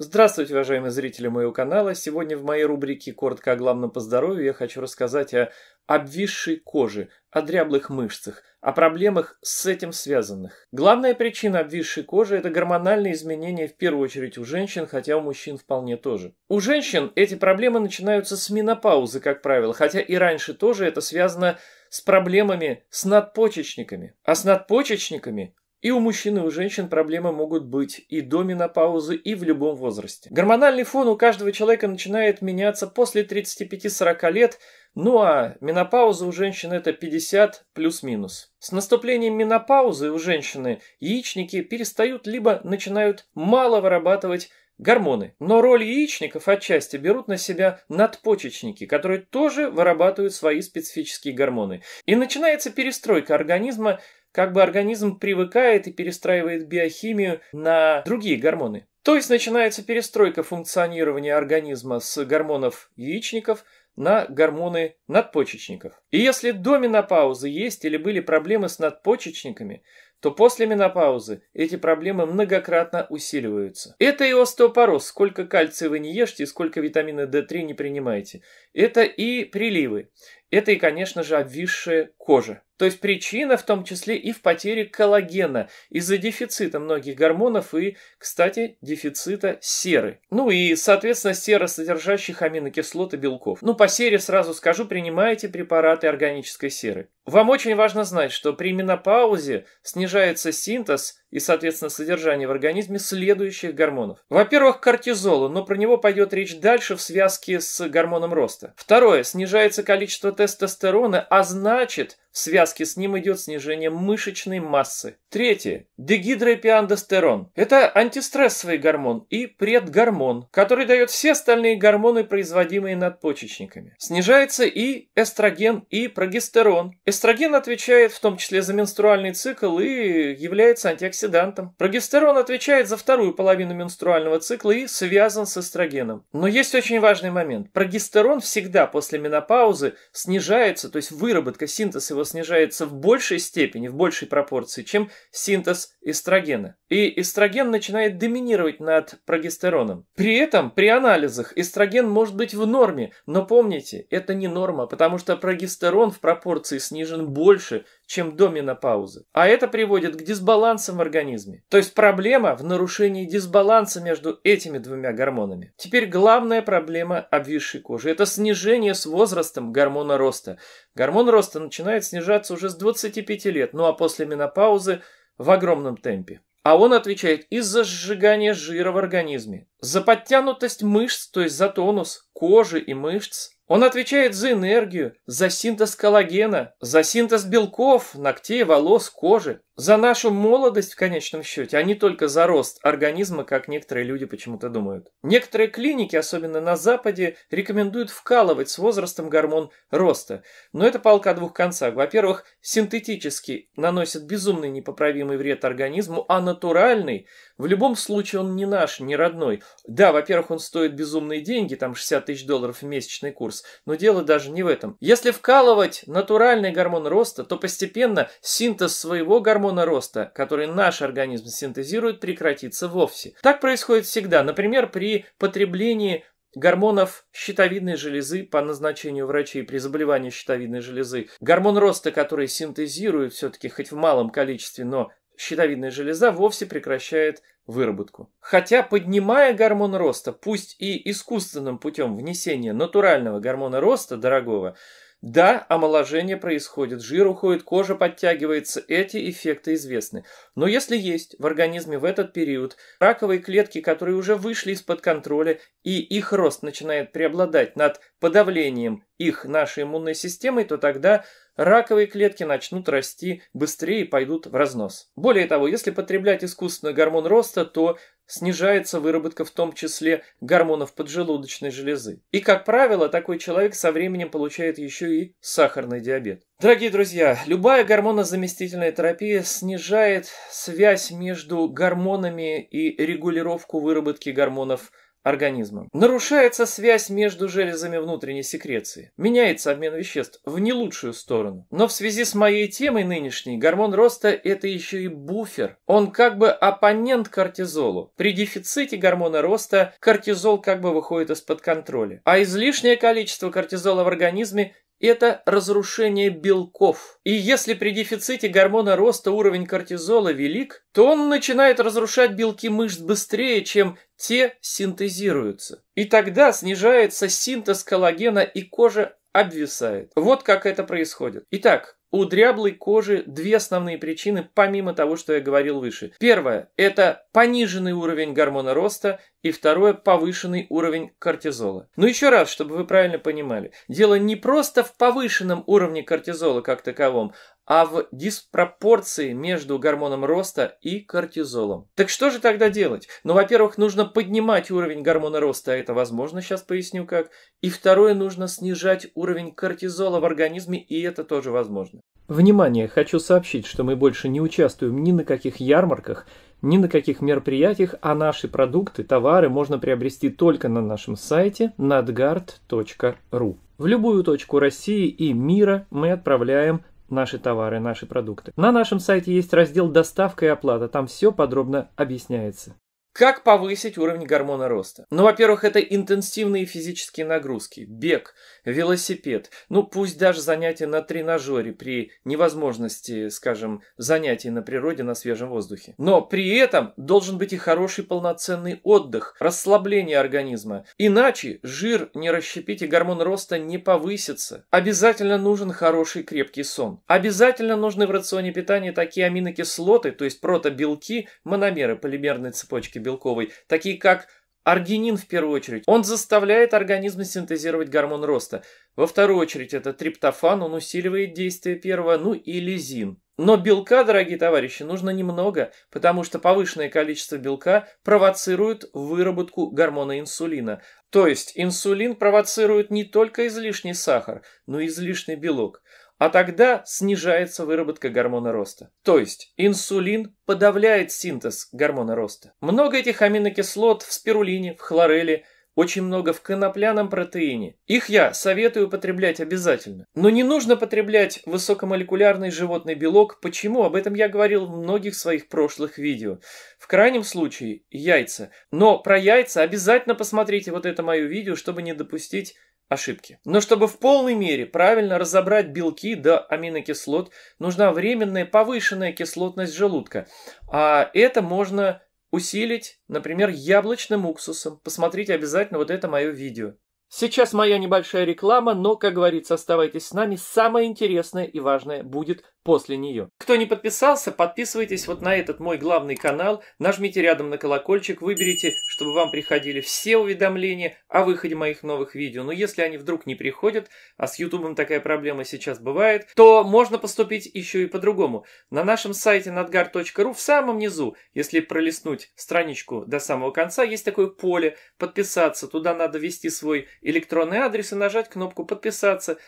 Здравствуйте, уважаемые зрители моего канала. Сегодня в моей рубрике «Коротко о главном по здоровью» я хочу рассказать о обвисшей коже, о дряблых мышцах, о проблемах с этим связанных. Главная причина обвисшей кожи – это гормональные изменения в первую очередь у женщин, хотя у мужчин вполне тоже. У женщин эти проблемы начинаются с менопаузы, как правило, хотя и раньше тоже это связано с проблемами с надпочечниками. А с надпочечниками и у мужчин, и у женщин проблемы могут быть и до менопаузы, и в любом возрасте. Гормональный фон у каждого человека начинает меняться после 35-40 лет, ну а менопауза у женщин это 50 плюс-минус. С наступлением менопаузы у женщины яичники перестают либо начинают мало вырабатывать гормоны. Но роль яичников отчасти берут на себя надпочечники, которые тоже вырабатывают свои специфические гормоны. И начинается перестройка организма как бы организм привыкает и перестраивает биохимию на другие гормоны. То есть начинается перестройка функционирования организма с гормонов яичников на гормоны надпочечников. И если до менопаузы есть или были проблемы с надпочечниками, то после менопаузы эти проблемы многократно усиливаются. Это и остеопороз, сколько кальция вы не ешьте и сколько витамина D3 не принимаете. Это и приливы. Это и, конечно же, обвисшая кожа. То есть причина в том числе и в потере коллагена из-за дефицита многих гормонов и, кстати, дефицита серы. Ну и, соответственно, серосодержащих аминокислот и белков. Ну, по сере сразу скажу, принимайте препараты органической серы. Вам очень важно знать, что при менопаузе снижается синтез и, соответственно, содержание в организме следующих гормонов. Во-первых, кортизолу, но про него пойдет речь дальше в связке с гормоном роста. Второе, снижается количество тестостерона, а значит, в связке с ним идет снижение мышечной массы. Третье, дегидропиандостерон. Это антистрессовый гормон и предгормон, который дает все остальные гормоны, производимые надпочечниками. Снижается и эстроген, и прогестерон. Эстроген отвечает в том числе за менструальный цикл и является антиоксидантом антиоксидантом. Прогестерон отвечает за вторую половину менструального цикла и связан с эстрогеном. Но есть очень важный момент. Прогестерон всегда после менопаузы снижается, то есть выработка, синтез его снижается в большей степени, в большей пропорции, чем синтез эстрогена. И эстроген начинает доминировать над прогестероном. При этом при анализах эстроген может быть в норме, но помните, это не норма, потому что прогестерон в пропорции снижен больше, чем до менопаузы. А это приводит к дисбалансам в организме. То есть проблема в нарушении дисбаланса между этими двумя гормонами. Теперь главная проблема обвисшей кожи – это снижение с возрастом гормона роста. Гормон роста начинает снижаться уже с 25 лет, ну а после менопаузы в огромном темпе. А он отвечает и за сжигание жира в организме, за подтянутость мышц, то есть за тонус кожи и мышц, он отвечает за энергию, за синтез коллагена, за синтез белков, ногтей, волос, кожи. За нашу молодость в конечном счете, а не только за рост организма, как некоторые люди почему-то думают. Некоторые клиники, особенно на Западе, рекомендуют вкалывать с возрастом гормон роста. Но это палка о двух концах. Во-первых, синтетический наносит безумный непоправимый вред организму, а натуральный, в любом случае, он не наш, не родной. Да, во-первых, он стоит безумные деньги, там 60 тысяч долларов в месячный курс, но дело даже не в этом. Если вкалывать натуральный гормон роста, то постепенно синтез своего гормона гормона роста, который наш организм синтезирует, прекратится вовсе. Так происходит всегда, например, при потреблении гормонов щитовидной железы по назначению врачей при заболевании щитовидной железы. Гормон роста, который синтезирует все-таки хоть в малом количестве, но щитовидная железа вовсе прекращает выработку. Хотя поднимая гормон роста, пусть и искусственным путем внесения натурального гормона роста, дорогого, да, омоложение происходит, жир уходит, кожа подтягивается, эти эффекты известны. Но если есть в организме в этот период раковые клетки, которые уже вышли из-под контроля, и их рост начинает преобладать над подавлением их нашей иммунной системой, то тогда раковые клетки начнут расти быстрее и пойдут в разнос. Более того, если потреблять искусственный гормон роста, то снижается выработка в том числе гормонов поджелудочной железы. И, как правило, такой человек со временем получает еще и сахарный диабет. Дорогие друзья, любая гормонозаместительная терапия снижает связь между гормонами и регулировку выработки гормонов организмом. Нарушается связь между железами внутренней секреции. Меняется обмен веществ в не лучшую сторону. Но в связи с моей темой нынешней, гормон роста – это еще и буфер. Он как бы оппонент кортизолу. При дефиците гормона роста кортизол как бы выходит из-под контроля. А излишнее количество кортизола в организме это разрушение белков. И если при дефиците гормона роста уровень кортизола велик, то он начинает разрушать белки мышц быстрее, чем те синтезируются. И тогда снижается синтез коллагена и кожа обвисает. Вот как это происходит. Итак, у дряблой кожи две основные причины, помимо того, что я говорил выше. Первое – это пониженный уровень гормона роста, и второе – повышенный уровень кортизола. Но еще раз, чтобы вы правильно понимали, дело не просто в повышенном уровне кортизола как таковом, а в диспропорции между гормоном роста и кортизолом. Так что же тогда делать? Ну, во-первых, нужно поднимать уровень гормона роста, это возможно, сейчас поясню как. И второе, нужно снижать уровень кортизола в организме, и это тоже возможно. Внимание, хочу сообщить, что мы больше не участвуем ни на каких ярмарках, ни на каких мероприятиях, а наши продукты, товары можно приобрести только на нашем сайте надгард.ру. В любую точку России и мира мы отправляем наши товары, наши продукты. На нашем сайте есть раздел «Доставка и оплата», там все подробно объясняется. Как повысить уровень гормона роста? Ну, во-первых, это интенсивные физические нагрузки, бег, велосипед, ну пусть даже занятия на тренажере при невозможности, скажем, занятий на природе на свежем воздухе. Но при этом должен быть и хороший полноценный отдых, расслабление организма. Иначе жир не расщепить и гормон роста не повысится. Обязательно нужен хороший крепкий сон. Обязательно нужны в рационе питания такие аминокислоты, то есть протобелки, мономеры полимерной цепочки цепочки белковой, такие как Аргинин в первую очередь. Он заставляет организм синтезировать гормон роста. Во вторую очередь это триптофан, он усиливает действие первого, ну и лизин. Но белка, дорогие товарищи, нужно немного, потому что повышенное количество белка провоцирует выработку гормона инсулина. То есть инсулин провоцирует не только излишний сахар, но и излишний белок. А тогда снижается выработка гормона роста. То есть инсулин подавляет синтез гормона роста. Много этих аминокислот в спирулине, в хлореле – очень много в конопляном протеине. Их я советую употреблять обязательно. Но не нужно потреблять высокомолекулярный животный белок. Почему? Об этом я говорил в многих своих прошлых видео. В крайнем случае яйца. Но про яйца обязательно посмотрите вот это мое видео, чтобы не допустить ошибки. Но чтобы в полной мере правильно разобрать белки до аминокислот, нужна временная повышенная кислотность желудка. А это можно усилить, например, яблочным уксусом. Посмотрите обязательно вот это мое видео. Сейчас моя небольшая реклама, но, как говорится, оставайтесь с нами. Самое интересное и важное будет после нее. Кто не подписался, подписывайтесь вот на этот мой главный канал, нажмите рядом на колокольчик, выберите, чтобы вам приходили все уведомления о выходе моих новых видео. Но если они вдруг не приходят, а с Ютубом такая проблема сейчас бывает, то можно поступить еще и по-другому. На нашем сайте надгар.ру в самом низу, если пролистнуть страничку до самого конца, есть такое поле «Подписаться». Туда надо ввести свой электронный адрес и нажать кнопку «Подписаться».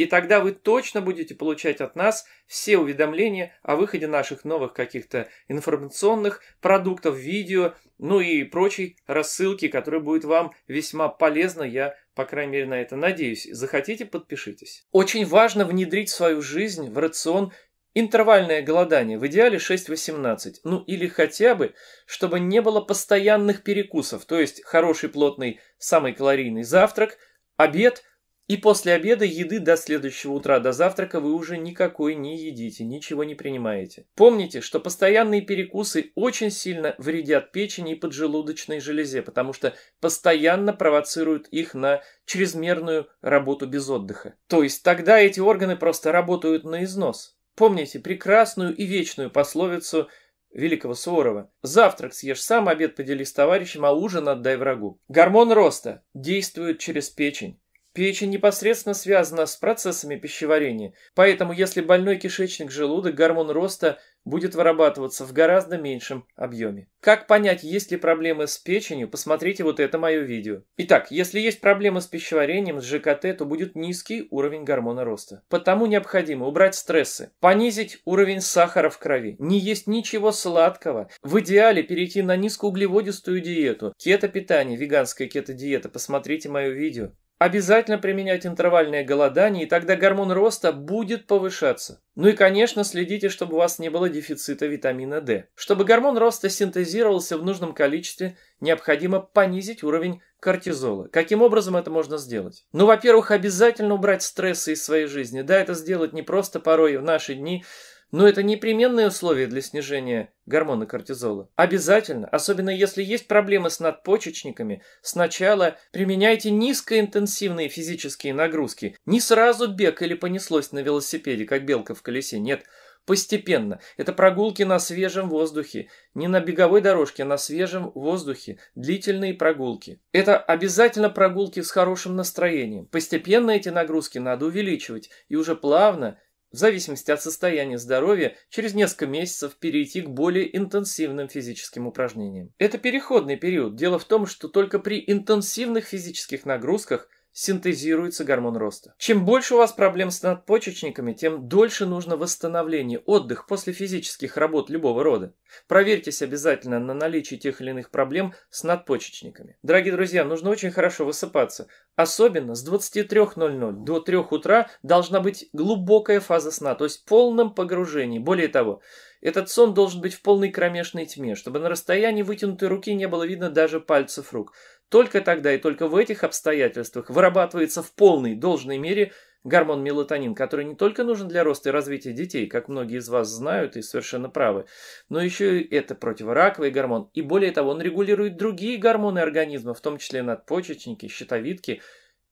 И тогда вы точно будете получать от нас все уведомления о выходе наших новых каких-то информационных продуктов, видео, ну и прочей рассылки, которая будет вам весьма полезна, я, по крайней мере, на это надеюсь. Захотите, подпишитесь. Очень важно внедрить в свою жизнь, в рацион Интервальное голодание, в идеале 6-18, ну или хотя бы, чтобы не было постоянных перекусов, то есть хороший плотный, самый калорийный завтрак, обед – и после обеда еды до следующего утра, до завтрака вы уже никакой не едите, ничего не принимаете. Помните, что постоянные перекусы очень сильно вредят печени и поджелудочной железе, потому что постоянно провоцируют их на чрезмерную работу без отдыха. То есть тогда эти органы просто работают на износ. Помните прекрасную и вечную пословицу великого Суворова. Завтрак съешь сам, обед подели с товарищем, а ужин отдай врагу. Гормон роста действует через печень. Печень непосредственно связана с процессами пищеварения, поэтому если больной кишечник желудок, гормон роста будет вырабатываться в гораздо меньшем объеме. Как понять, есть ли проблемы с печенью, посмотрите вот это мое видео. Итак, если есть проблемы с пищеварением, с ЖКТ, то будет низкий уровень гормона роста. Потому необходимо убрать стрессы, понизить уровень сахара в крови, не есть ничего сладкого, в идеале перейти на низкоуглеводистую диету, кето-питание, веганская кето-диета, посмотрите мое видео. Обязательно применять интервальное голодание, и тогда гормон роста будет повышаться. Ну и, конечно, следите, чтобы у вас не было дефицита витамина D. Чтобы гормон роста синтезировался в нужном количестве, необходимо понизить уровень кортизола. Каким образом это можно сделать? Ну, во-первых, обязательно убрать стрессы из своей жизни. Да, это сделать не просто порой в наши дни – но это непременное условие для снижения гормона кортизола. Обязательно, особенно если есть проблемы с надпочечниками, сначала применяйте низкоинтенсивные физические нагрузки. Не сразу бег или понеслось на велосипеде, как белка в колесе, нет. Постепенно. Это прогулки на свежем воздухе. Не на беговой дорожке, а на свежем воздухе. Длительные прогулки. Это обязательно прогулки с хорошим настроением. Постепенно эти нагрузки надо увеличивать. И уже плавно в зависимости от состояния здоровья, через несколько месяцев перейти к более интенсивным физическим упражнениям. Это переходный период. Дело в том, что только при интенсивных физических нагрузках – синтезируется гормон роста. Чем больше у вас проблем с надпочечниками, тем дольше нужно восстановление, отдых после физических работ любого рода. Проверьтесь обязательно на наличие тех или иных проблем с надпочечниками. Дорогие друзья, нужно очень хорошо высыпаться. Особенно с 23.00 до 3 утра должна быть глубокая фаза сна, то есть в полном погружении. Более того, этот сон должен быть в полной кромешной тьме, чтобы на расстоянии вытянутой руки не было видно даже пальцев рук. Только тогда и только в этих обстоятельствах вырабатывается в полной, должной мере гормон мелатонин, который не только нужен для роста и развития детей, как многие из вас знают и совершенно правы, но еще и это противораковый гормон. И более того, он регулирует другие гормоны организма, в том числе надпочечники, щитовидки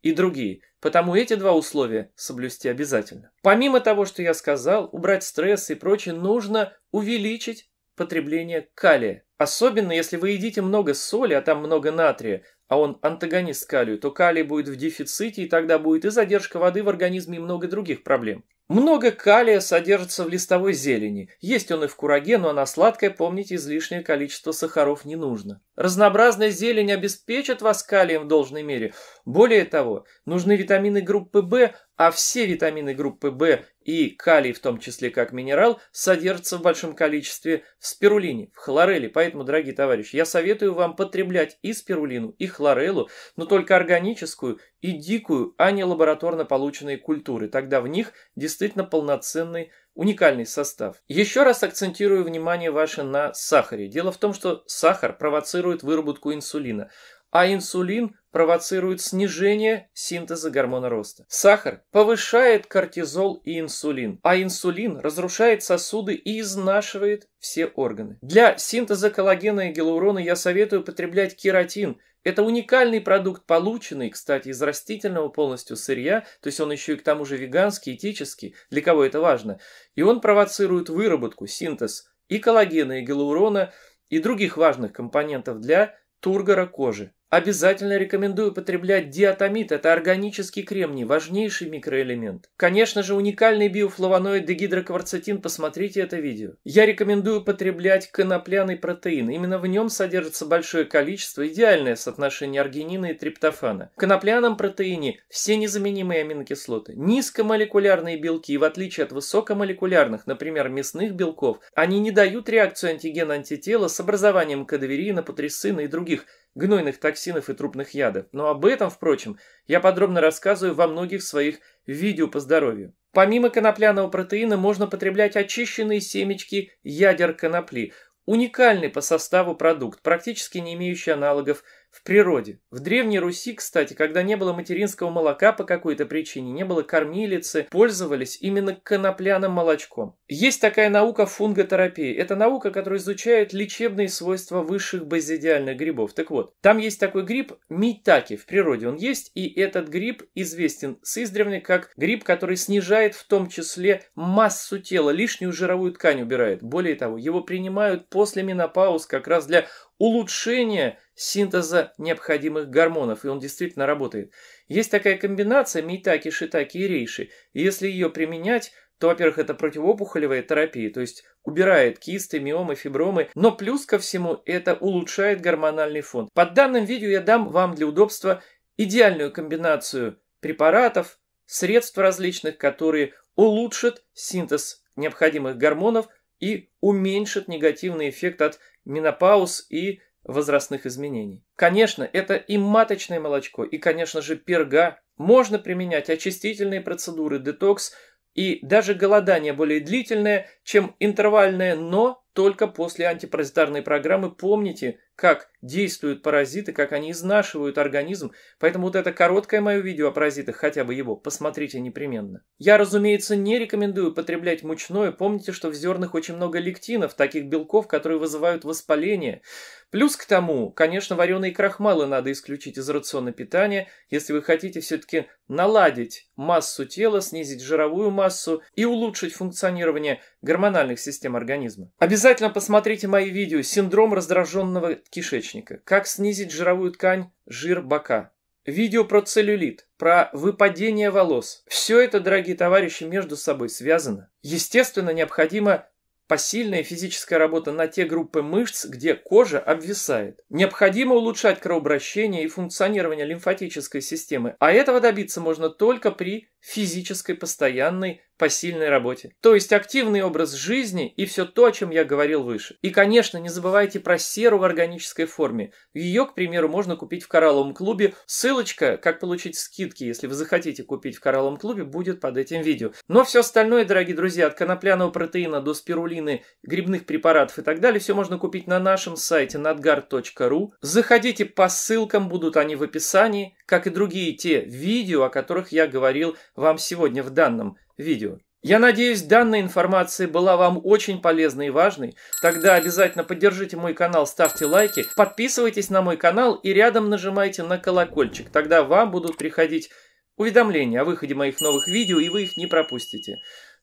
и другие. Потому эти два условия соблюсти обязательно. Помимо того, что я сказал, убрать стресс и прочее, нужно увеличить потребление калия. Особенно, если вы едите много соли, а там много натрия, а он антагонист калию, то калий будет в дефиците, и тогда будет и задержка воды в организме, и много других проблем. Много калия содержится в листовой зелени. Есть он и в кураге, но она сладкая, помните, излишнее количество сахаров не нужно. Разнообразная зелень обеспечит вас калием в должной мере. Более того, нужны витамины группы В, а все витамины группы В и калий, в том числе как минерал, содержатся в большом количестве в спирулине, в хлореле. Поэтому, дорогие товарищи, я советую вам потреблять и спирулину, и хлорелу, но только органическую и дикую, а не лабораторно полученные культуры. Тогда в них действительно действительно полноценный уникальный состав. Еще раз акцентирую внимание ваше на сахаре. Дело в том, что сахар провоцирует выработку инсулина, а инсулин провоцирует снижение синтеза гормона роста. Сахар повышает кортизол и инсулин, а инсулин разрушает сосуды и изнашивает все органы. Для синтеза коллагена и гиалурона я советую потреблять кератин – это уникальный продукт, полученный, кстати, из растительного полностью сырья, то есть он еще и к тому же веганский, этический, для кого это важно. И он провоцирует выработку, синтез и коллагена, и гиалурона, и других важных компонентов для тургора кожи. Обязательно рекомендую потреблять диатомит, это органический кремний, важнейший микроэлемент. Конечно же, уникальный биофлавоноид дегидрокварцетин, посмотрите это видео. Я рекомендую потреблять конопляный протеин, именно в нем содержится большое количество, идеальное соотношение аргинина и триптофана. В конопляном протеине все незаменимые аминокислоты, низкомолекулярные белки, и в отличие от высокомолекулярных, например, мясных белков, они не дают реакцию антиген-антитела с образованием кадаверина, патрисина и других гнойных токсинов и трупных ядов. Но об этом, впрочем, я подробно рассказываю во многих своих видео по здоровью. Помимо конопляного протеина можно потреблять очищенные семечки ядер конопли, уникальный по составу продукт, практически не имеющий аналогов в природе. В Древней Руси, кстати, когда не было материнского молока по какой-то причине, не было кормилицы, пользовались именно конопляным молочком. Есть такая наука фунготерапии. Это наука, которая изучает лечебные свойства высших базидиальных грибов. Так вот, там есть такой гриб митаки, в природе он есть, и этот гриб известен с издревле как гриб, который снижает в том числе массу тела, лишнюю жировую ткань убирает. Более того, его принимают после менопауз как раз для улучшение синтеза необходимых гормонов, и он действительно работает. Есть такая комбинация мейтаки, шитаки и рейши. И если ее применять, то, во-первых, это противоопухолевая терапия, то есть убирает кисты, миомы, фибромы, но плюс ко всему это улучшает гормональный фон. Под данным видео я дам вам для удобства идеальную комбинацию препаратов, средств различных, которые улучшат синтез необходимых гормонов и уменьшит негативный эффект от менопауз и возрастных изменений. Конечно, это и маточное молочко, и, конечно же, перга. Можно применять очистительные процедуры, детокс и даже голодание более длительное, чем интервальное, но только после антипаразитарной программы. Помните, как действуют паразиты, как они изнашивают организм. Поэтому вот это короткое мое видео о паразитах, хотя бы его, посмотрите непременно. Я, разумеется, не рекомендую потреблять мучное. Помните, что в зернах очень много лектинов, таких белков, которые вызывают воспаление. Плюс к тому, конечно, вареные крахмалы надо исключить из рациона питания, если вы хотите все-таки наладить массу тела, снизить жировую массу и улучшить функционирование гормональных систем организма. Обязательно Обязательно посмотрите мои видео «Синдром раздраженного кишечника. Как снизить жировую ткань, жир бока». Видео про целлюлит, про выпадение волос. Все это, дорогие товарищи, между собой связано. Естественно, необходимо Посильная физическая работа на те группы мышц, где кожа обвисает. Необходимо улучшать кровообращение и функционирование лимфатической системы, а этого добиться можно только при физической постоянной посильной работе. То есть активный образ жизни и все то, о чем я говорил выше. И, конечно, не забывайте про серу в органической форме. Ее, к примеру, можно купить в Коралловом клубе. Ссылочка, как получить скидки, если вы захотите купить в Коралловом клубе, будет под этим видео. Но все остальное, дорогие друзья, от конопляного протеина до спирулина вакцины, грибных препаратов и так далее, все можно купить на нашем сайте надгар.ру Заходите по ссылкам, будут они в описании, как и другие те видео, о которых я говорил вам сегодня в данном видео. Я надеюсь, данная информация была вам очень полезной и важной. Тогда обязательно поддержите мой канал, ставьте лайки, подписывайтесь на мой канал и рядом нажимайте на колокольчик. Тогда вам будут приходить уведомления о выходе моих новых видео, и вы их не пропустите.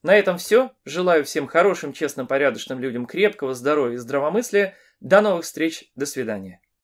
На этом все. Желаю всем хорошим, честным, порядочным людям крепкого здоровья и здравомыслия. До новых встреч. До свидания.